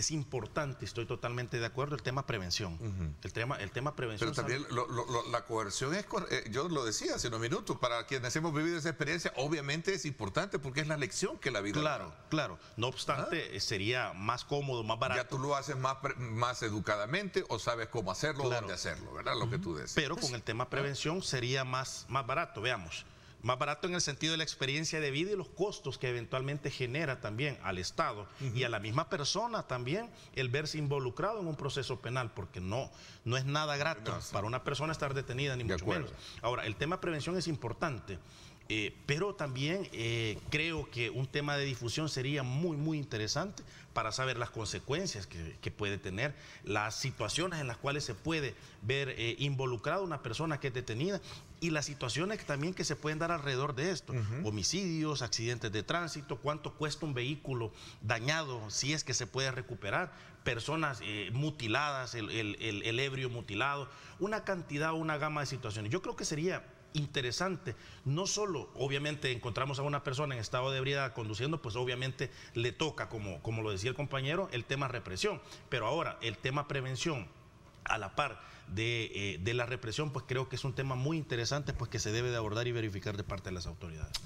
es importante, estoy totalmente de acuerdo, el tema prevención. el, tema, el tema prevención. Pero también la coerción es, eh, yo lo decía hace unos minutos, para quienes hemos vivido esa experiencia, obviamente es importante porque es la lección que la vida. Claro, da. claro. No obstante, ah. eh, sería más cómodo, más barato. Ya tú lo haces más, más educadamente o sabes cómo hacerlo, o dónde hacerlo, ¿verdad? Lo que tú dices. Pero con el tema prevención sería más, más barato, veamos. Más barato en el sentido de la experiencia de vida y los costos que eventualmente genera también al Estado y a la misma persona también el verse involucrado en un proceso penal, porque no, no es nada grato para una persona estar detenida, ni mucho menos. Ahora, el tema de prevención es importante. Eh, pero también eh, creo que un tema de difusión sería muy, muy interesante para saber las consecuencias que, puede tener, las situaciones en las cuales se puede ver eh, involucrada una persona que es detenida y las situaciones también que se pueden dar alrededor de esto. Homicidios, accidentes de tránsito, cuánto cuesta un vehículo dañado, si es que se puede recuperar, personas mutiladas, el, ebrio mutilado, una cantidad, una gama de situaciones. Yo creo que sería interesante no solo Obviamente encontramos a una persona en estado de ebriedad conduciendo, pues obviamente le toca, como, como lo decía el compañero, el tema represión. Pero ahora, el tema prevención a la par de, eh, la represión, pues creo que es un tema muy interesante pues que se debe de abordar y verificar de parte de las autoridades.